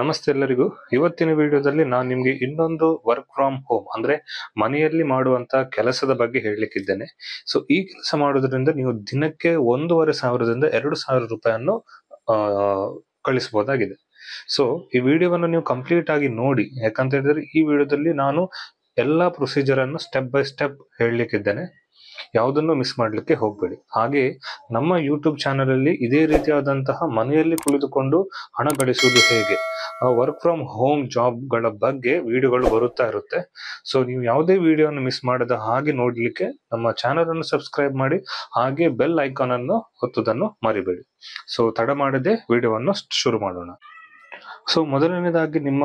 ನಮಸ್ತೆ ಎಲ್ಲರಿಗೂ ಇವತ್ತಿನ ವಿಡಿಯೋದಲ್ಲಿ ನಾನು ನಿಮಗೆ ಇನ್ನೊಂದು ವರ್ಕ್ ಫ್ರಮ್ ಹೋಮ್ ಅಂದ್ರೆ ಮನೆಯಲ್ಲಿ ಮಾಡುವಂತ ಕೆಲಸದ ಬಗ್ಗೆ ಹೇಳಲಿಕ್ಕಿದ್ದೇನೆ ಸೊ ಈ ಕೆಲಸ ಮಾಡೋದ್ರಿಂದ ನೀವು ದಿನಕ್ಕೆ ಒಂದೂವರೆ ಸಾವಿರದಿಂದ ಎರಡು ಸಾವಿರ ರೂಪಾಯಿಯನ್ನು ಕಳಿಸಬಹುದಾಗಿದೆ ಸೊ ಈ ವಿಡಿಯೋವನ್ನು ನೀವು ಕಂಪ್ಲೀಟ್ ಆಗಿ ನೋಡಿ ಯಾಕಂತ ಹೇಳಿದ್ರೆ ಈ ವಿಡಿಯೋದಲ್ಲಿ ನಾನು ಎಲ್ಲಾ ಪ್ರೊಸೀಜರನ್ನು ಅನ್ನು ಸ್ಟೆಪ್ ಬೈ ಸ್ಟೆಪ್ ಹೇಳಲಿಕ್ಕಿದ್ದೇನೆ ಯಾವುದನ್ನು ಮಿಸ್ ಮಾಡಲಿಕ್ಕೆ ಹೋಗಬೇಡಿ ಹಾಗೆ ನಮ್ಮ ಯೂಟ್ಯೂಬ್ ಚಾನಲ್ ಅಲ್ಲಿ ಇದೇ ರೀತಿಯಾದಂತಹ ಮನೆಯಲ್ಲಿ ಕುಳಿತುಕೊಂಡು ಹಣ ಗಳಿಸುವುದು ಹೇಗೆ ವರ್ಕ್ ಫ್ರಮ್ ಹೋಮ್ ಜಾಬ್ ಗಳ ಬಗ್ಗೆ ವಿಡಿಯೋಗಳು ಬರುತ್ತಾ ಇರುತ್ತೆ ಸೊ ನೀವು ಯಾವುದೇ ವಿಡಿಯೋನ ಮಿಸ್ ಮಾಡದ ಹಾಗೆ ನೋಡ್ಲಿಕ್ಕೆ ನಮ್ಮ ಚಾನಲ್ ಅನ್ನು ಸಬ್ಸ್ಕ್ರೈಬ್ ಮಾಡಿ ಹಾಗೆ ಬೆಲ್ ಐಕಾನ್ ಅನ್ನು ಒತ್ತುವುದನ್ನು ಮರಿಬೇಡಿ ಸೊ ತಡ ಮಾಡದೆ ವಿಡಿಯೋವನ್ನು ಶುರು ಮಾಡೋಣ ಸೊ ಮೊದಲನೇದಾಗಿ ನಿಮ್ಮ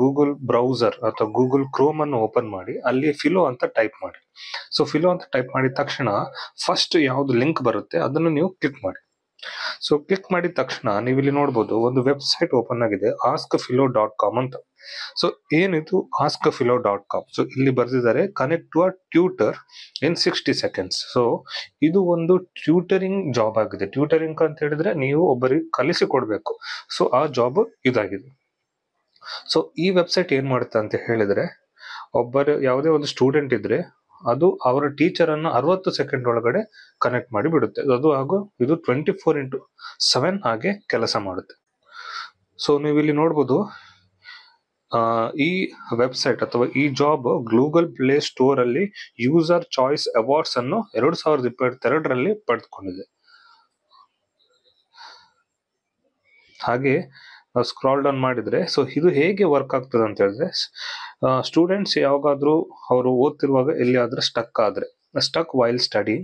ಗೂಗಲ್ ಬ್ರೌಸರ್ ಅಥವಾ ಗೂಗಲ್ ಕ್ರೋಮ್ ಅನ್ನು ಓಪನ್ ಮಾಡಿ ಅಲ್ಲಿ ಫಿಲೋ ಅಂತ ಟೈಪ್ ಮಾಡಿ ಸೊ ಫಿಲೋ ಅಂತ ಟೈಪ್ ಮಾಡಿದ ತಕ್ಷಣ ಫಸ್ಟ್ ಯಾವ್ದು ಲಿಂಕ್ ಬರುತ್ತೆ ಅದನ್ನು ನೀವು ಕ್ಲಿಕ್ ಮಾಡಿ ಸೊ ಕ್ಲಿಕ್ ಮಾಡಿದ ತಕ್ಷಣ ನೀವು ಇಲ್ಲಿ ನೋಡಬಹುದು ಒಂದು ವೆಬ್ಸೈಟ್ ಓಪನ್ ಆಗಿದೆ ಆಸ್ಕ್ ಫಿಲೋ ಡಾಟ್ ಕಾಮ್ ಅಂತ ಸೊ ಏನಿದು ask Filo dot com so ಇಲ್ಲಿ ಬರೆದಿದ್ದಾರೆ connect to a tutor in sixty seconds so ಇದು ಒಂದು ಟ್ಯೂಟರಿಂಗ್ ಜಾಬ್ ಆಗಿದೆ ಟ್ಯೂಟರಿಂಗ್ ಅಂತ ಹೇಳಿದ್ರೆ ನೀವು ಒಬ್ಬರಿಗೆ ಕಲಿಸಿ ಕೊಡಬೇಕು ಸೊ ಆ ಜಾಬ್ ಇದಾಗಿದೆ ಸೊ ಈ ವೆಬ್ಸೈಟ್ ಏನ್ ಮಾಡುತ್ತೆ ಅಂತ ಹೇಳಿದ್ರೆ ಒಬ್ಬರು ಯಾವುದೇ ಒಂದು ಸ್ಟೂಡೆಂಟ್ ಇದ್ರೆ ಅದು ಅವರ ಅನ್ನು ಅರವತ್ತು ಸೆಕೆಂಡ್ ಒಳಗಡೆ ಕನೆಕ್ಟ್ ಮಾಡಿ ಬಿಡುತ್ತೆ ಅದು ಹಾಗೂ ಇದು ಟ್ವೆಂಟಿ ಫೋರ್ ಇಂಟು ಸೆವೆನ್ ಹಾಗೆ ಕೆಲಸ ಮಾಡುತ್ತೆ ಸೊ ನೀವು ಇಲ್ಲಿ ನೋಡ್ಬೋದು ಈ ವೆಬ್ಸೈಟ್ ಅಥವಾ ಈ ಜಾಬ್ ಗ್ಲೂಗಲ್ ಪ್ಲೇ ಸ್ಟೋರ್ ಅಲ್ಲಿ ಯೂಸರ್ ಚಾಯ್ಸ್ ಅವಾರ್ಡ್ಸ್ ಅನ್ನು ಎರಡ್ ಸಾವಿರದ ಇಪ್ಪತ್ತೆರಡರಲ್ಲಿ ಪಡೆದುಕೊಂಡಿದೆ ಹಾಗೆ ಸ್ಕ್ರಾಲ್ ಡೌನ್ ಮಾಡಿದ್ರೆ ಸೊ ಇದು ಹೇಗೆ ವರ್ಕ್ ಆಗ್ತದೆ ಅಂತ ಹೇಳಿದ್ರೆ ಸ್ಟೂಡೆಂಟ್ಸ್ ಯಾವಾಗಾದರೂ ಅವರು ಓದ್ತಿರುವಾಗ ಎಲ್ಲಿಯಾದ್ರೂ ಸ್ಟಕ್ ಆದ್ರೆ ಸ್ಟಕ್ ವೈಲ್ ಸ್ಟಡಿ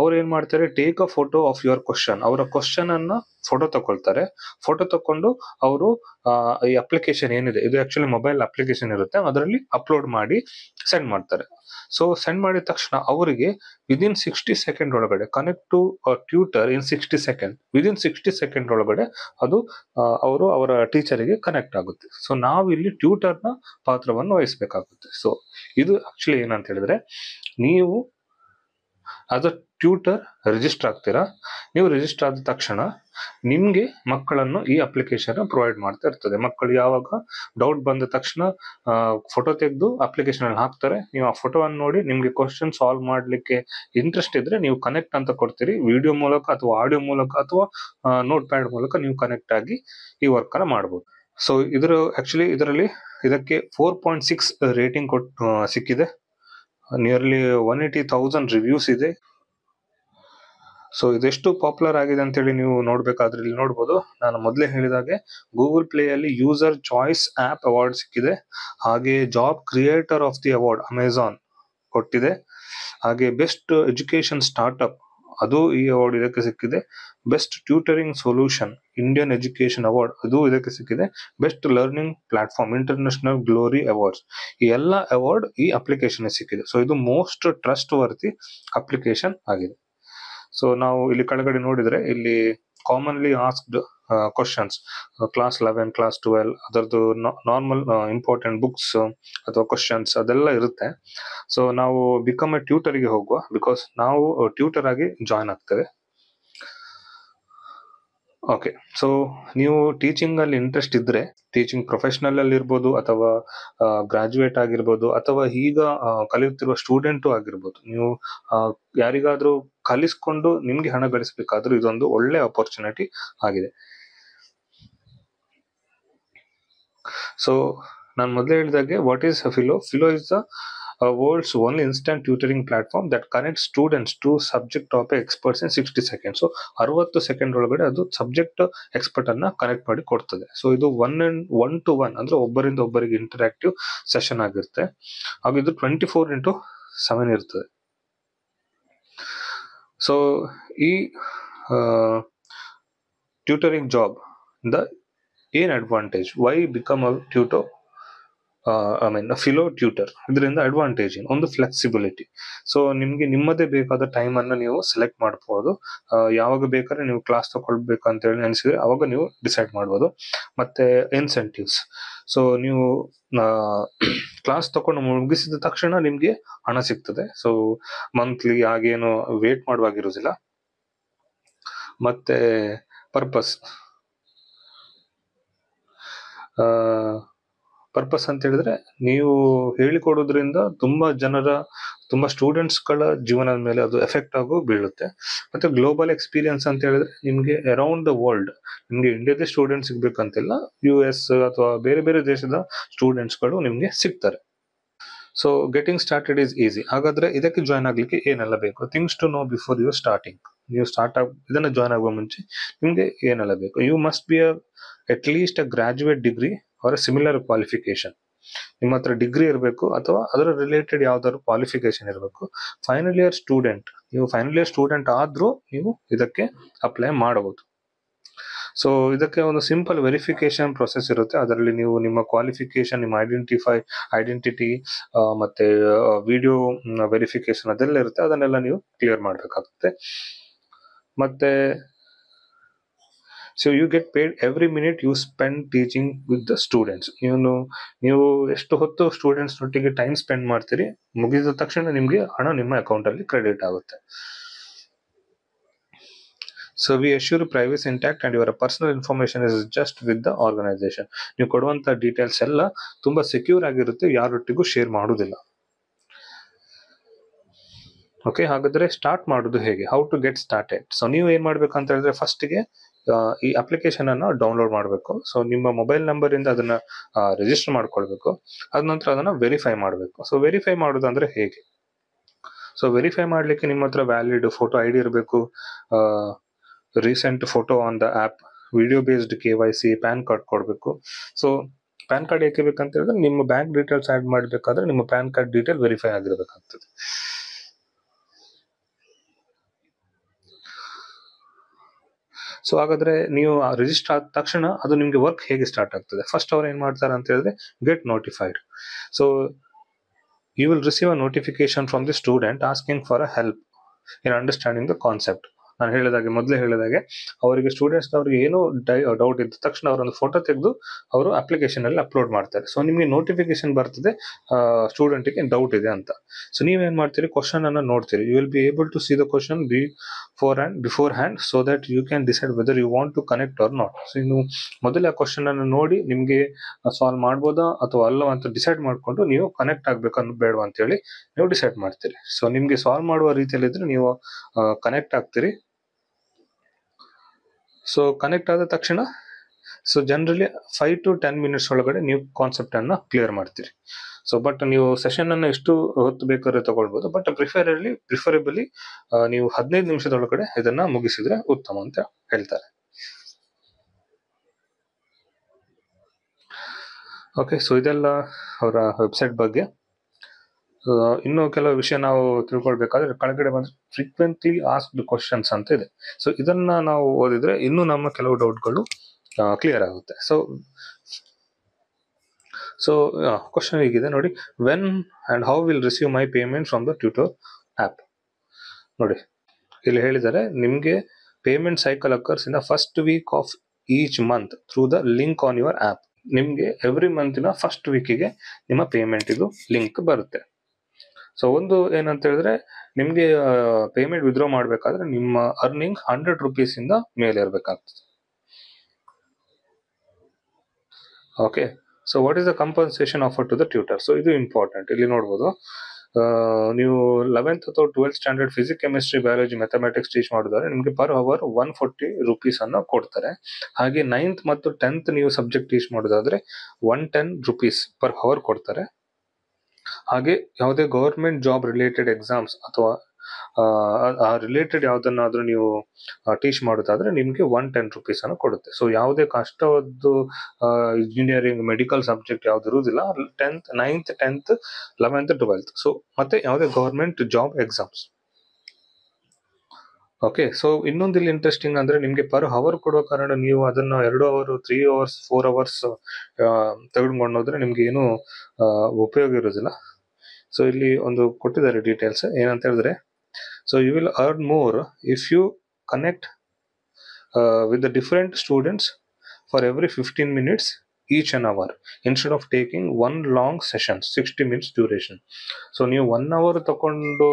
ಅವ್ರು ಏನು ಮಾಡ್ತಾರೆ take a photo of your question ಅವರ ಅನ್ನ ಫೋಟೋ ತಗೊಳ್ತಾರೆ ಫೋಟೋ ತಕೊಂಡು ಅವರು ಈ ಅಪ್ಲಿಕೇಶನ್ ಏನಿದೆ ಇದು ಆಕ್ಚುಲಿ ಮೊಬೈಲ್ ಅಪ್ಲಿಕೇಶನ್ ಇರುತ್ತೆ ಅದರಲ್ಲಿ ಅಪ್ಲೋಡ್ ಮಾಡಿ ಸೆಂಡ್ ಮಾಡ್ತಾರೆ ಸೊ ಸೆಂಡ್ ಮಾಡಿದ ತಕ್ಷಣ ಅವರಿಗೆ ವಿದಿನ್ ಸಿಕ್ಸ್ಟಿ ಸೆಕೆಂಡ್ ಒಳಗಡೆ connect to tutor in sixty second within sixty second ಒಳಗಡೆ ಅದು ಅವರು ಅವರ ಟೀಚರಿಗೆ ಕನೆಕ್ಟ್ ಆಗುತ್ತೆ ಸೊ ನಾವು ಇಲ್ಲಿ ಟ್ಯೂಟರ್ನ ಪಾತ್ರವನ್ನು ವಹಿಸಬೇಕಾಗುತ್ತೆ ಸೊ ಇದು ಆಕ್ಚುಲಿ ಏನಂತ ಹೇಳಿದ್ರೆ ನೀವು ಅದ ಟ್ಯೂಟರ್ ರಿಜಿಸ್ಟರ್ ಆಗ್ತೀರಾ ನೀವು ರಿಜಿಸ್ಟರ್ ಆದ ತಕ್ಷಣ ನಿಮಗೆ ಮಕ್ಕಳನ್ನು ಈ ಅಪ್ಲಿಕೇಶನ್ ಪ್ರೊವೈಡ್ ಮಾಡ್ತಾ ಇರ್ತದೆ ಮಕ್ಕಳು ಯಾವಾಗ ಡೌಟ್ ಬಂದ ತಕ್ಷಣ ಫೋಟೋ ತೆಗೆದು ಅಪ್ಲಿಕೇಶನ್ ಅಲ್ಲಿ ಹಾಕ್ತಾರೆ ನೀವು ಆ ಫೋಟೋವನ್ನು ನೋಡಿ ನಿಮಗೆ ಕ್ವಶನ್ ಸಾಲ್ವ್ ಮಾಡಲಿಕ್ಕೆ ಇಂಟ್ರೆಸ್ಟ್ ಇದ್ರೆ ನೀವು ಕನೆಕ್ಟ್ ಅಂತ ಕೊಡ್ತೀರಿ ವಿಡಿಯೋ ಮೂಲಕ ಅಥವಾ ಆಡಿಯೋ ಮೂಲಕ ಅಥವಾ ನೋಟ್ ಪ್ಯಾಡ್ ಮೂಲಕ ನೀವು ಕನೆಕ್ಟ್ ಆಗಿ ಈ ವರ್ಕ್ ಅನ್ನ ಮಾಡಬಹುದು ಸೊ ಇದ್ರ ಆಕ್ಚುಲಿ ಇದರಲ್ಲಿ ಇದಕ್ಕೆ ಫೋರ್ ಪಾಯಿಂಟ್ ಸಿಕ್ಸ್ ರೇಟಿಂಗ್ ಕೊಟ್ಟು ಸಿಕ್ಕಿದೆ nearly one eighty thousand reviews ಇದೆ ಸೊ ಇದೆಷ್ಟು ಪಾಪ್ಯುಲರ್ ಆಗಿದೆ ಅಂತೇಳಿ ನೀವು ನೋಡ್ಬೇಕಾದ್ರೆ ಇಲ್ಲಿ ನೋಡ್ಬೋದು ನಾನು ಮೊದಲೇ ಹೇಳಿದಾಗೆ ಗೂಗಲ್ ಪ್ಲೇ ಪ್ಲೇಯಲ್ಲಿ ಯೂಸರ್ ಚಾಯ್ಸ್ ಆ್ಯಪ್ ಅವಾರ್ಡ್ ಸಿಕ್ಕಿದೆ ಹಾಗೆ job creator of the award Amazon ಕೊಟ್ಟಿದೆ ಹಾಗೆ ಬೆಸ್ಟ್ ಎಜುಕೇಶನ್ ಸ್ಟಾರ್ಟ್ಅಪ್ ಅದು ಈ ಅವಾರ್ಡ್ ಇದಕ್ಕೆ ಸಿಕ್ಕಿದೆ best tutoring solution Indian education award ಅದು ಇದಕ್ಕೆ ಸಿಕ್ಕಿದೆ best learning platform international glory awards ಈ ಎಲ್ಲ ಅವಾರ್ಡ್ ಈ ಅಪ್ಲಿಕೇಶನ್ ಸಿಕ್ಕಿದೆ ಸೊ ಇದು ಮೋಸ್ಟ್ ಟ್ರಸ್ಟ್ ವರ್ತಿ ಅಪ್ಲಿಕೇಶನ್ ಆಗಿದೆ ಸೊ ನಾವು ಇಲ್ಲಿ ಕೆಳಗಡೆ ನೋಡಿದ್ರೆ ಇಲ್ಲಿ commonly asked questions class eleven class twelve ಅದರದ್ದು ನಾರ್ಮಲ್ ಇಂಪಾರ್ಟೆಂಟ್ ಬುಕ್ಸ್ ಅಥವಾ ಕ್ವಶನ್ಸ್ ಅದೆಲ್ಲ ಇರುತ್ತೆ ಸೊ ನಾವು ಬಿಕಮ್ ಎ ಟ್ಯೂಟರ್ಗೆ ಹೋಗುವ ಬಿಕಾಸ್ ನಾವು ಟ್ಯೂಟರ್ ಆಗಿ ಜಾಯ್ನ್ ಆಗ್ತೇವೆ ಓಕೆ ಸೊ ನೀವು ಟೀಚಿಂಗ್ ಅಲ್ಲಿ ಇಂಟ್ರೆಸ್ಟ್ ಇದ್ರೆ ಟೀಚಿಂಗ್ ಪ್ರೊಫೆಷನಲ್ ಅಲ್ಲಿ ಇರ್ಬೋದು ಅಥವಾ ಗ್ರಾಜುಯೇಟ್ ಆಗಿರ್ಬೋದು ಅಥವಾ ಈಗ ಕಲಿಯುತ್ತಿರುವ ಸ್ಟೂಡೆಂಟು ಆಗಿರ್ಬೋದು ನೀವು ಯಾರಿಗಾದ್ರೂ ಕಲಿಸ್ಕೊಂಡು ನಿಮ್ಗೆ ಹಣ ಗಳಿಸಬೇಕಾದ್ರೂ ಇದೊಂದು ಒಳ್ಳೆ ಅಪರ್ಚುನಿಟಿ ಆಗಿದೆ ಸೊ ನಾನು ಮೊದಲೇ ಹೇಳಿದಾಗೆ what is Filo Filo is the world's one instant tutoring platform that connect students to subject topic experts in sixty second so ಅರವತ್ತು ಸೆಕೆಂಡ್ ಒಳಗಡೆ ಅದು ಸಬ್ಜೆಕ್ಟ್ ಎಕ್ಸ್ಪರ್ಟ್ ಅನ್ನ ಕನೆಕ್ಟ್ ಮಾಡಿ ಕೊಡ್ತದೆ ಸೊ ಇದು one and one to one ಅಂದ್ರೆ ಒಬ್ಬರಿಂದ ಒಬ್ಬರಿಗೆ ಇಂಟರಾಕ್ಟಿವ್ ಸೆಷನ್ ಆಗಿರುತ್ತೆ ಹಾಗೂ ಇದು ಟ್ವೆಂಟಿ ಫೋರ್ ಇಂಟು ಸೆವೆನ್ ಇರ್ತದೆ So, e tutoring job, the in advantage. Why become a tutor? I mean Filo tutor ಇದರಿಂದ ಅಡ್ವಾಂಟೇಜ್ ಏನು ಒಂದು ಫ್ಲೆಕ್ಸಿಬಿಲಿಟಿ ಸೊ ನಿಮಗೆ ನಿಮ್ಮದೇ ಬೇಕಾದ ಟೈಮ್ ಅನ್ನು ನೀವು ಸೆಲೆಕ್ಟ್ ಮಾಡ್ಬೋದು ಯಾವಾಗ ಬೇಕಾದ್ರೆ ನೀವು ಕ್ಲಾಸ್ ತಗೊಳ್ಬೇಕು ಅಂತ ಹೇಳಿ ಅನಿಸಿದ್ರೆ ಅವಾಗ ನೀವು ಡಿಸೈಡ್ ಮಾಡ್ಬೋದು ಮತ್ತೆ ಇನ್ಸೆಂಟಿವ್ಸ್ ಸೊ ನೀವು ಕ್ಲಾಸ್ ತಗೊಂಡು ಮುಗಿಸಿದ ತಕ್ಷಣ ನಿಮಗೆ ಹಣ ಸಿಗ್ತದೆ ಸೊ ಮಂತ್ಲಿ ಹಾಗೇನು ವೇಟ್ ಮಾಡುವಾಗಿರೋದಿಲ್ಲ ಮತ್ತೆ ಪರ್ಪಸ್ ಪರ್ಪಸ್ ಅಂತ ಹೇಳಿದ್ರೆ ನೀವು ಹೇಳಿಕೊಡೋದ್ರಿಂದ ತುಂಬಾ ಜನರ ತುಂಬಾ ಸ್ಟೂಡೆಂಟ್ಸ್ಗಳ ಜೀವನದ ಮೇಲೆ ಅದು ಎಫೆಕ್ಟ್ ಆಗೋ ಬೀಳುತ್ತೆ ಮತ್ತೆ ಗ್ಲೋಬಲ್ ಎಕ್ಸ್ಪೀರಿಯನ್ಸ್ ಅಂತ ಹೇಳಿದ್ರೆ ನಿಮಗೆ ಅರೌಂಡ್ ದ ವರ್ಲ್ಡ್ ನಿಮಗೆ ಇಂಡಿಯಾದ ಸ್ಟೂಡೆಂಟ್ಸ್ ಸಿಗ್ಬೇಕಂತಿಲ್ಲ ಯು ಎಸ್ ಅಥವಾ ಬೇರೆ ಬೇರೆ ದೇಶದ ಸ್ಟೂಡೆಂಟ್ಸ್ಗಳು ನಿಮಗೆ ಸಿಗ್ತಾರೆ so getting started is easy ಹಾಗಾದ್ರೆ ಇದಕ್ಕೆ ಜಾಯ್ನ್ ಆಗ್ಲಿಕ್ಕೆ ಏನೆಲ್ಲ ಬೇಕು things to know before your starting ನೀವು ಸ್ಟಾರ್ಟ್ ಆಗ ಇದನ್ನ ಜಾಯ್ನ್ ಆಗುವ ಮುಂಚೆ ನಿಮಗೆ ಏನೆಲ್ಲ ಬೇಕು you must be at least a graduate degree ಅವರ ಸಿಮಿಲರ್ ಕ್ವಾಲಿಫಿಕೇಶನ್ ನಿಮ್ಮ ಹತ್ರ ಡಿಗ್ರಿ ಇರಬೇಕು ಅಥವಾ ಅದರ ರಿಲೇಟೆಡ್ ಯಾವ್ದಾದ್ರು ಕ್ವಾಲಿಫಿಕೇಶನ್ ಇರಬೇಕು ಫೈನಲ್ ಇಯರ್ ಸ್ಟೂಡೆಂಟ್ ನೀವು ಫೈನಲ್ ಇಯರ್ ಸ್ಟೂಡೆಂಟ್ ಆದ್ರೂ ನೀವು ಇದಕ್ಕೆ ಅಪ್ಲೈ ಮಾಡಬಹುದು ಸೊ ಇದಕ್ಕೆ ಒಂದು ಸಿಂಪಲ್ ವೆರಿಫಿಕೇಶನ್ ಪ್ರೊಸೆಸ್ ಇರುತ್ತೆ ಅದರಲ್ಲಿ ನೀವು ನಿಮ್ಮ ಕ್ವಾಲಿಫಿಕೇಶನ್ ನಿಮ್ಮ ಐಡೆಂಟಿಫೈ ಐಡೆಂಟಿಟಿ ಮತ್ತೆ ವಿಡಿಯೋ ವೆರಿಫಿಕೇಶನ್ ಅದೆಲ್ಲ ಇರುತ್ತೆ ಅದನ್ನೆಲ್ಲ ನೀವು ಕ್ಲಿಯರ್ ಮಾಡಬೇಕಾಗುತ್ತೆ ಮತ್ತೆ so you get paid every minute you spend teaching with the students ನೀವು ನೀವು ಎಷ್ಟು ಹೊತ್ತು ಸ್ಟೂಡೆಂಟ್ಸ್ ನೊಟ್ಟಿಗೆ ಟೈಮ್ ಸ್ಪೆಂಡ್ ಮಾಡ್ತೀರಿ ಮುಗಿದ ತಕ್ಷಣ ನಿಮಗೆ ಹಣ ನಿಮ್ಮ ಅಕೌಂಟ್ ಅಲ್ಲಿ ಕ್ರೆಡಿಟ್ ಆಗುತ್ತೆ so we assure privacy intact and your personal information is just with the organisation ನೀವು ಕೊಡುವಂತ ಡೀಟೇಲ್ಸ್ ಎಲ್ಲ ತುಂಬಾ ಸೆಕ್ಯೂರ್ ಆಗಿರುತ್ತೆ ಯಾರೊಟ್ಟಿಗೂ ಶೇರ್ ಮಾಡುವುದಿಲ್ಲ ಓಕೆ ಹಾಗಾದ್ರೆ ಸ್ಟಾರ್ಟ್ ಮಾಡೋದು ಹೇಗೆ how to get started so ನೀವು ಏನ್ ಮಾಡ್ಬೇಕಂತ ಹೇಳಿದ್ರೆ ಫಸ್ಟ್ಗೆ ಈ ಅಪ್ಲಿಕೇಶನ್ ಅನ್ನು ಡೌನ್ಲೋಡ್ ಮಾಡಬೇಕು ಸೊ ನಿಮ್ಮ ಮೊಬೈಲ್ ನಂಬರಿಂದ ಅದನ್ನ ರಿಜಿಸ್ಟರ್ ಮಾಡ್ಕೊಳ್ಬೇಕು ಅದ ನಂತರ ಅದನ್ನ ವೆರಿಫೈ ಮಾಡಬೇಕು ಸೊ ವೆರಿಫೈ ಮಾಡೋದಂದ್ರೆ ಹೇಗೆ ಸೊ ವೆರಿಫೈ ಮಾಡಲಿಕ್ಕೆ ನಿಮ್ಮ ಹತ್ರ ವ್ಯಾಲಿಡ್ ಫೋಟೋ ಐ ಡಿ ಇರಬೇಕು recent photo on the app video based K Y C PAN card ಕೊಡಬೇಕು ಸೊ ಪ್ಯಾನ್ ಕಾರ್ಡ್ ಯಾಕೆ ಬೇಕಂತ ಹೇಳಿದ್ರೆ ನಿಮ್ಮ ಬ್ಯಾಂಕ್ ಡೀಟೇಲ್ಸ್ ಆ್ಯಡ್ ಮಾಡಬೇಕಾದ್ರೆ ನಿಮ್ಮ ಪ್ಯಾನ್ ಕಾರ್ಡ್ ಡೀಟೇಲ್ ವೆರಿಫೈ ಆಗಿರಬೇಕಾಗ್ತದೆ ಸೊ ಹಾಗಾದ್ರೆ ನೀವು ರಿಜಿಸ್ಟರ್ ಆದ ತಕ್ಷಣ ಅದು ನಿಮಗೆ ವರ್ಕ್ ಹೇಗೆ ಸ್ಟಾರ್ಟ್ ಆಗ್ತದೆ ಫಸ್ಟ್ ಅವ್ರು ಏನ್ ಮಾಡ್ತಾರೆ ಅಂತ ಹೇಳಿದ್ರೆ get notified so you will receive a notification from the student asking for a help in understanding the concept ನಾನು ಹೇಳಿದಾಗೆ ಮೊದಲೇ ಹೇಳಿದಾಗೆ ಅವರಿಗೆ ಸ್ಟೂಡೆಂಟ್ಸ್ನವ್ರಿಗೆ ಏನು ಡೈ ಡೌಟ್ ಇದ್ದ ತಕ್ಷಣ ಅವರೊಂದು ಫೋಟೋ ತೆಗೆದು ಅವರು ಅಲ್ಲಿ ಅಪ್ಲೋಡ್ ಮಾಡ್ತಾರೆ ಸೊ ನಿಮಗೆ ನೋಟಿಫಿಕೇಶನ್ ಬರ್ತದೆ ಸ್ಟೂಡೆಂಟಿಗೆ ಡೌಟ್ ಇದೆ ಅಂತ ಸೊ ನೀವೇನು ಮಾಡ್ತೀರಿ ಕ್ವಶನ್ ಅನ್ನು ನೋಡ್ತೀರಿ you will be able to see the question beforehand beforehand so that you can decide whether you want to connect or not so ಇನ್ನು ಆ ಕ್ವಶನ್ ಅನ್ನು ನೋಡಿ ನಿಮಗೆ ಸಾಲ್ವ್ ಮಾಡ್ಬೋದಾ ಅಥವಾ ಅಲ್ಲ ಅಂತ ಡಿಸೈಡ್ ಮಾಡಿಕೊಂಡು ನೀವು ಕನೆಕ್ಟ್ ಆಗ್ಬೇಕನ್ನು ಬೇಡವಾ ಅಂತೇಳಿ ನೀವು ಡಿಸೈಡ್ ಮಾಡ್ತೀರಿ ಸೊ ನಿಮಗೆ ಸಾಲ್ವ್ ಮಾಡುವ ರೀತಿಯಲ್ಲಿ ಇದ್ರೆ ನೀವು ಕನೆಕ್ಟ್ ಆಗ್ತೀರಿ ಸೊ ಕನೆಕ್ಟ್ ಆದ ತಕ್ಷಣ so generally five to ten minutes ಒಳಗಡೆ ನೀವು ಕಾನ್ಸೆಪ್ಟ್ ಅನ್ನ ಕ್ಲಿಯರ್ ಮಾಡ್ತೀರಿ ಸೊ ಬಟ್ ನೀವು ಸೆಷನ್ ಅನ್ನು ಎಷ್ಟು ಹೊತ್ತು ಬೇಕಾದ್ರೆ ತಗೊಳ್ಬಹುದು ಬಟ್ ಪ್ರಿಫೇರಲ್ಲಿ ಪ್ರಿಫರೇಬಲಿ ನೀವು ಹದಿನೈದು ನಿಮಿಷದೊಳಗಡೆ ಇದನ್ನ ಮುಗಿಸಿದ್ರೆ ಉತ್ತಮ ಅಂತ ಹೇಳ್ತಾರೆ ಓಕೆ ಸೊ ಇದೆಲ್ಲ ಅವರ ವೆಬ್ಸೈಟ್ ಬಗ್ಗೆ ಇನ್ನು ಕೆಲವು ವಿಷಯ ನಾವು ತಿಳ್ಕೊಳ್ಬೇಕಾದ್ರೆ ಕೆಳಗಡೆ ಬಂದು ಫ್ರೀಕ್ವೆಂಟ್ಲಿ ಆಸ್ಕ್ಡ್ ಕ್ವಶನ್ಸ್ ಅಂತ ಇದೆ ಸೊ ಇದನ್ನ ನಾವು ಓದಿದ್ರೆ ಇನ್ನೂ ನಮ್ಮ ಕೆಲವು ಡೌಟ್ಗಳು ಕ್ಲಿಯರ್ ಆಗುತ್ತೆ ಸೊ ಸೊ ಕ್ವಶನ್ ಹೀಗಿದೆ ನೋಡಿ when and how will receive my payment from the tutor app ನೋಡಿ ಇಲ್ಲಿ ಹೇಳಿದರೆ ನಿಮಗೆ payment cycle occurs in the first week of each month through the link on your app ನಿಮಗೆ every ಮಂತಿನ first ವೀಕಿಗೆ ನಿಮ್ಮ ಪೇಮೆಂಟ್ ಇದು ಲಿಂಕ್ ಬರುತ್ತೆ ಸೊ ಒಂದು ಏನಂತ ಹೇಳಿದ್ರೆ ನಿಮಗೆ ಪೇಮೆಂಟ್ ವಿತ್ಡ್ರಾ ಮಾಡಬೇಕಾದ್ರೆ ನಿಮ್ಮ ಅರ್ನಿಂಗ್ ಹಂಡ್ರೆಡ್ ರುಪೀಸ್ ಇಂದ ಮೇಲೆ ಇರಬೇಕಾಗ್ತದೆ okay so what is the compensation offer to the tutor so ಇದು ಇಂಪಾರ್ಟೆಂಟ್ ಇಲ್ಲಿ ನೋಡ್ಬೋದು ನೀವು ಲೆವೆಂತ್ ಅಥವಾ twelfth standard physic chemistry biology mathematics teach ಮಾಡಿದ್ರೆ ನಿಮಗೆ per hour one forty rupees ಅನ್ನು ಕೊಡ್ತಾರೆ ಹಾಗೆ ನೈನ್ತ್ ಮತ್ತು ಟೆಂತ್ ನೀವು ಸಬ್ಜೆಕ್ಟ್ ಟೀಚ್ ಮಾಡೋದಾದ್ರೆ one ten rupees per hour ಕೊಡ್ತಾರೆ ಹಾಗೆ ಯಾವುದೇ ಗವರ್ಮೆಂಟ್ ಜಾಬ್ ರಿಲೇಟೆಡ್ ಎಕ್ಸಾಮ್ಸ್ ಅಥವಾ ಆ ರಿಲೇಟೆಡ್ ಯಾವ್ದನ್ನಾದ್ರೂ ನೀವು ಟೀಚ್ ಮಾಡೋದಾದ್ರೆ ನಿಮಗೆ ಒನ್ ಟೆನ್ ರುಪೀಸ್ ಅನ್ನು ಕೊಡುತ್ತೆ ಸೊ ಯಾವುದೇ ಕಷ್ಟವದ್ದು ಇಂಜಿನಿಯರಿಂಗ್ ಮೆಡಿಕಲ್ ಸಬ್ಜೆಕ್ಟ್ ಯಾವ್ದು ಇರುವುದಿಲ್ಲ tenth ninth tenth eleventh twelfth so ಮತ್ತೆ ಯಾವುದೇ government job exams okay so ಇನ್ನೊಂದಿಲ್ಲಿ ಇಂಟ್ರೆಸ್ಟಿಂಗ್ ಅಂದ್ರೆ ನಿಮಗೆ ಪರ್ ಅವರ್ ಕೊಡೋ ಕಾರಣ ನೀವು ಅದನ್ನ ಎರಡು hour three hours four hours ತೆಗೆದುಕೊಂಡು ಹೋದ್ರೆ ನಿಮ್ಗೆ ಏನು ಉಪಯೋಗ ಇರೋದಿಲ್ಲ ಸೊ ಇಲ್ಲಿ ಒಂದು ಕೊಟ್ಟಿದ್ದಾರೆ ಡೀಟೇಲ್ಸ್ ಏನಂತ ಹೇಳಿದ್ರೆ so you will earn more if you connect with the different students for every fifteen minutes each an hour instead of taking one long session sixty minutes duration so ನೀವು one hour ತಗೊಂಡು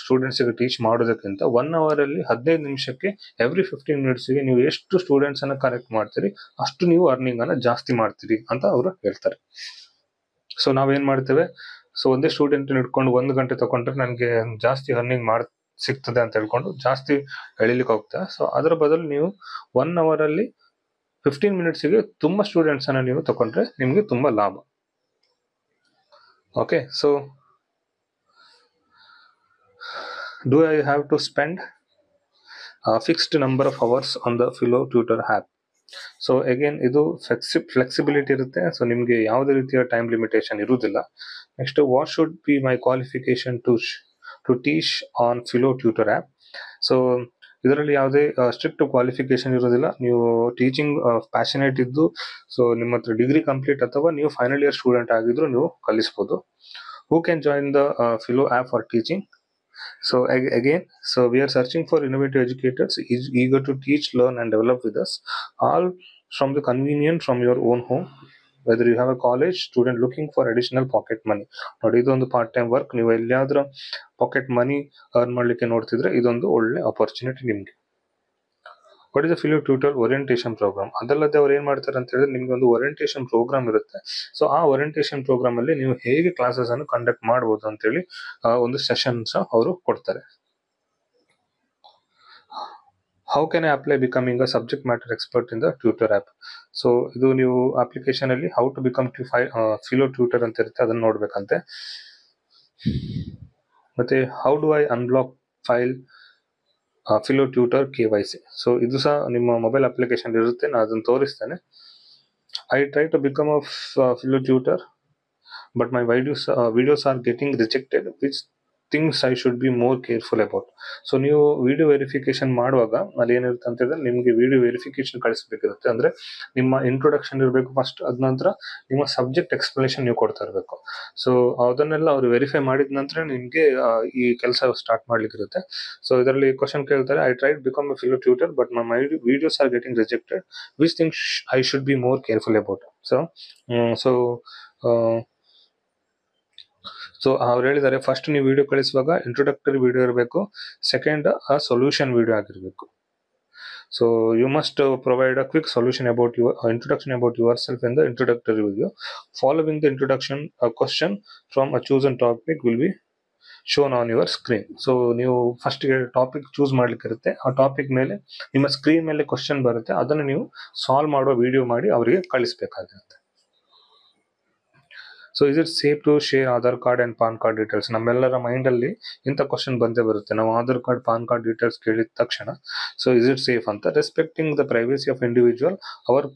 ಸ್ಟೂಡೆಂಟ್ಸಿಗೆ teach ಮಾಡೋದಕ್ಕಿಂತ one ಅವರಲ್ಲಿ ಹದಿನೈದು ನಿಮಿಷಕ್ಕೆ every fifteen ಮಿನಿಟ್ಸ್ಗೆ ನೀವು ಎಷ್ಟು ಸ್ಟೂಡೆಂಟ್ಸನ್ನು correct ಮಾಡ್ತೀರಿ ಅಷ್ಟು ನೀವು ಅರ್ನಿಂಗನ್ನು ಜಾಸ್ತಿ ಮಾಡ್ತೀರಿ ಅಂತ ಅವರು ಹೇಳ್ತಾರೆ ಸೊ ನಾವೇನು ಮಾಡ್ತೇವೆ ಸೊ ಒಂದೇ ಸ್ಟೂಡೆಂಟ್ ಇಟ್ಕೊಂಡು ಒಂದು ಗಂಟೆ ತಗೊಂಡ್ರೆ ನನಗೆ ಜಾಸ್ತಿ ಅರ್ನಿಂಗ್ ಮಾಡ್ ಸಿಗ್ತದೆ ಅಂತ ಹೇಳ್ಕೊಂಡು ಜಾಸ್ತಿ ಎಳಿಲಿಕ್ಕೆ ಹೋಗ್ತಾ ಸೊ ಅದರ ಬದಲು ನೀವು ಒನ್ ಅವರಲ್ಲಿ ಫಿಫ್ಟೀನ್ ಮಿನಿಟ್ಸಿಗೆ ತುಂಬ ಸ್ಟೂಡೆಂಟ್ಸನ್ನು ನೀವು ತಗೊಂಡ್ರೆ ನಿಮಗೆ ತುಂಬ ಲಾಭ okay so do i have to spend a fixed number of hours on the Filo tutor app so again ಇದು ಫ್ಲೆಕ್ಸಿ ಫ್ಲೆಕ್ಸಿಬಿಲಿಟಿ ಇರುತ್ತೆ ಸೊ ನಿಮಗೆ ಯಾವುದೇ ರೀತಿಯ ಟೈಮ್ ಲಿಮಿಟೇಷನ್ ಇರುವುದಿಲ್ಲ next what should be my qualification to to teach on Filo tutor app so ಇದರಲ್ಲಿ ಯಾವುದೇ strict qualification ಇರೋದಿಲ್ಲ ನೀವು ಟೀಚಿಂಗ್ ಪ್ಯಾಷನೇಟ್ ಇದ್ದು ಸೊ ನಿಮ್ಮ ಹತ್ರ ಡಿಗ್ರಿ ಕಂಪ್ಲೀಟ್ ಅಥವಾ ನೀವು ಫೈನಲ್ ಇಯರ್ ಸ್ಟೂಡೆಂಟ್ ಆಗಿದ್ರು ನೀವು ಕಲಿಸ್ಬೋದು who can join the Filo app for teaching so again so we are searching for innovative educators eager to teach learn and develop with us all from the convenient from your own home whether you have a college student looking for additional pocket money or either on part-time work new pocket money earn money can order either opportunity what is the Filo tutor orientation programme ಅದಲ್ಲದೆ ಅವ್ರು ಏನ್ ಮಾಡ್ತಾರೆ ಅಂತ ಹೇಳಿದ್ರೆ ನಿಮ್ಗೆ ಒಂದು orientation programme ಇರುತ್ತೆ so ಆ ಓರಿಯಂಟೇಷನ್ ಪ್ರೋಗ್ರಾಮ್ ಅಲ್ಲಿ ನೀವು ಹೇಗೆ ಕ್ಲಾಸಸ್ ಅನ್ನು ಕಂಡಕ್ಟ್ ಮಾಡ್ಬೋದು ಅಂತೇಳಿ ಒಂದು ಸೆಷನ್ಸ್ ಅವರು ಕೊಡ್ತಾರೆ how can I apply becoming a subject matter expert in the tutor app so ಇದು ನೀವು ಅಪ್ಲಿಕೇಶನ್ ಅಲ್ಲಿ ಹೌ ಟು ಬಿಕಮ್ ಟು ಫೈ ಫಿಲೋ ಟ್ಯೂಟರ್ ಅಂತ ಇರುತ್ತೆ ಅದನ್ನು ನೋಡ್ಬೇಕಂತೆ ಮತ್ತೆ how do I unblock file Filo tutor के वै सो इत सह नि मोबाइल अप्लिकेशन ना अद्वन तोरतने I tried to become a tutor but my video videos are rejected which things I should be more careful about so ನೀವು ವೀಡಿಯೋ ವೆರಿಫಿಕೇಶನ್ ಮಾಡುವಾಗ ಅಲ್ಲಿ ಏನಿರುತ್ತೆ ಅಂತ ಹೇಳಿದ್ರೆ ನಿಮಗೆ ವಿಡಿಯೋ ವೆರಿಫಿಕೇಶನ್ ಕಳಿಸಬೇಕಿರುತ್ತೆ ಅಂದರೆ ನಿಮ್ಮ ಇಂಟ್ರೊಡಕ್ಷನ್ ಇರಬೇಕು ಫಸ್ಟ್ ಅದ ನಂತರ ನಿಮ್ಮ ಸಬ್ಜೆಕ್ಟ್ ಎಕ್ಸ್ಪ್ಲನೇಷನ್ ನೀವು ಕೊಡ್ತಾ ಇರಬೇಕು ಸೊ ಅದನ್ನೆಲ್ಲ ಅವರು ವೆರಿಫೈ ಮಾಡಿದ ನಂತರ ನಿಮಗೆ ಈ ಕೆಲಸ ಸ್ಟಾರ್ಟ್ ಮಾಡ್ಲಿಕ್ಕಿರುತ್ತೆ ಸೊ ಇದರಲ್ಲಿ ಕ್ವಶನ್ ಕೇಳ್ತಾರೆ I tried become a Filo tutor but my videos are getting rejected which thing I should be more careful about so so so ಅವ್ರು ಹೇಳಿದ್ದಾರೆ ಫಸ್ಟ್ ನೀವು ವಿಡಿಯೋ ಕಳಿಸುವಾಗ ಇಂಟ್ರೊಡಕ್ಟರಿ ವಿಡಿಯೋ ಇರಬೇಕು ಸೆಕೆಂಡ್ ಆ ಸೊಲ್ಯೂಷನ್ ವಿಡಿಯೋ ಆಗಿರಬೇಕು so you must provide a quick solution about your introduction about yourself in the introductory video following the introduction question from a chosen topic will be shown on your screen so ನೀವು ಫಸ್ಟ್ಗೆ topic choose ಇರುತ್ತೆ ಆ topic ಮೇಲೆ ನಿಮ್ಮ screen ಮೇಲೆ question ಬರುತ್ತೆ ಅದನ್ನು ನೀವು ಸಾಲ್ವ್ ಮಾಡುವ ವಿಡಿಯೋ ಮಾಡಿ ಅವರಿಗೆ ಕಳಿಸ್ಬೇಕಾಗಿರುತ್ತೆ so is it safe to share Aadhaar card and PAN card details ನಮ್ಮೆಲ್ಲರ ಮೈಂಡ್ ಅಲ್ಲಿ ಇಂಥ ಕ್ವಶನ್ ಬಂದೇ ಬರುತ್ತೆ ನಾವು Aadhaar card PAN card details ಕೇಳಿದ ತಕ್ಷಣ ಸೊ ಇಸ್ ಇಟ್ ಸೇಫ್ ಅಂತ respecting the privacy of individual our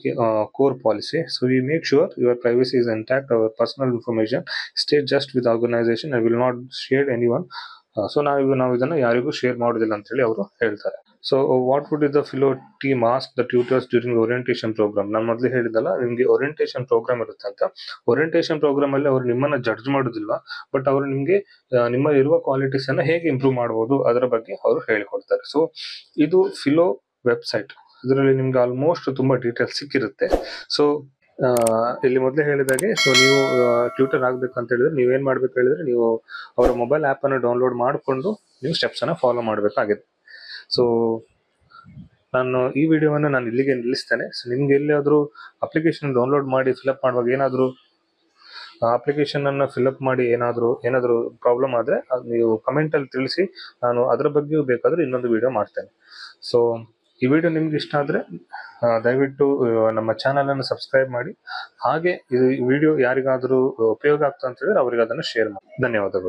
core policy so we make sure your privacy is intact our personal information stay just with organisation I will not share any one so ನಾವು ನಾವು ಇದನ್ನ ಯಾರಿಗೂ share ಮಾಡೋದಿಲ್ಲ ಅಂತ ಹೇಳಿ ಅವರು ಹೇಳ್ತಾರೆ so what would is the Filo ಟಿ mask the tutors during orientation programme ನಾನು ಮೊದಲು ಹೇಳಿದಲ್ಲ ನಿಮಗೆ ಓರಿಯಂಟೇಷನ್ ಪ್ರೋಗ್ರಾಮ್ ಇರುತ್ತೆ ಅಂತ ಓರಿಯಂಟೇಷನ್ ಪ್ರೋಗ್ರಾಮ್ ಅಲ್ಲಿ ಅವರು ನಿಮ್ಮನ್ನ ಜಡ್ಜ್ ಮಾಡೋದಿಲ್ಲ ಬಟ್ ಅವರು ನಿಮಗೆ ನಿಮ್ಮ ಇರುವ ಕ್ವಾಲಿಟೀಸ್ ಅನ್ನ ಹೇಗೆ ಇಂಪ್ರೂವ್ ಮಾಡಬಹುದು ಅದರ ಬಗ್ಗೆ ಅವರು ಹೇಳಿಕೊಡ್ತಾರೆ ಸೊ ಇದು ಫಿಲೋ ವೆಬ್ಸೈಟ್ ಇದರಲ್ಲಿ ನಿಮ್ಗೆ ಆಲ್ಮೋಸ್ಟ್ ತುಂಬಾ ಡೀಟೇಲ್ಸ್ ಸಿಕ್ಕಿರುತ್ತೆ ಸೊ ಇಲ್ಲಿ ಮೊದಲೇ ಹೇಳಿದಾಗೆ ಸೊ ನೀವು ಟ್ಯೂಟರ್ ಆಗಬೇಕು ಅಂತ ಹೇಳಿದ್ರೆ ನೀವೇನು ಮಾಡ್ಬೇಕು ಹೇಳಿದ್ರೆ ನೀವು ಅವರ ಮೊಬೈಲ್ ಆ್ಯಪನ್ನು ಡೌನ್ಲೋಡ್ ಮಾಡಿಕೊಂಡು ನೀವು ಸ್ಟೆಪ್ಸನ್ನು ಫಾಲೋ ಮಾಡಬೇಕಾಗಿದೆ ಸೊ ನಾನು ಈ ವಿಡಿಯೋವನ್ನು ನಾನು ಇಲ್ಲಿಗೆ ನಿಲ್ಲಿಸ್ತೇನೆ ಸೊ ನಿಮ್ಗೆ ಎಲ್ಲಿಯಾದರೂ ಅಪ್ಲಿಕೇಶನ್ ಡೌನ್ಲೋಡ್ ಮಾಡಿ ಫಿಲಪ್ ಮಾಡುವಾಗ ಏನಾದರೂ ಅಪ್ಲಿಕೇಶನನ್ನು ಫಿಲಪ್ ಮಾಡಿ ಏನಾದರೂ ಏನಾದರೂ ಪ್ರಾಬ್ಲಮ್ ಆದರೆ ನೀವು ಕಮೆಂಟಲ್ಲಿ ತಿಳಿಸಿ ನಾನು ಅದರ ಬಗ್ಗೆಯೂ ಬೇಕಾದರೆ ಇನ್ನೊಂದು ವಿಡಿಯೋ ಮಾಡ್ತೇನೆ ಸೊ ಈ ವಿಡಿಯೋ ನಿಮ್ಗೆ ಇಷ್ಟ ಆದರೆ ದಯವಿಟ್ಟು ನಮ್ಮ ಚಾನಲನ್ನು ಸಬ್ಸ್ಕ್ರೈಬ್ ಮಾಡಿ ಹಾಗೆ ಈ ವಿಡಿಯೋ ಯಾರಿಗಾದರೂ ಉಪಯೋಗ ಆಗ್ತಾ ಅಂತ ಹೇಳಿದ್ರೆ ಅವರಿಗೆ ಅದನ್ನು ಶೇರ್ ಮಾಡಿ ಧನ್ಯವಾದಗಳು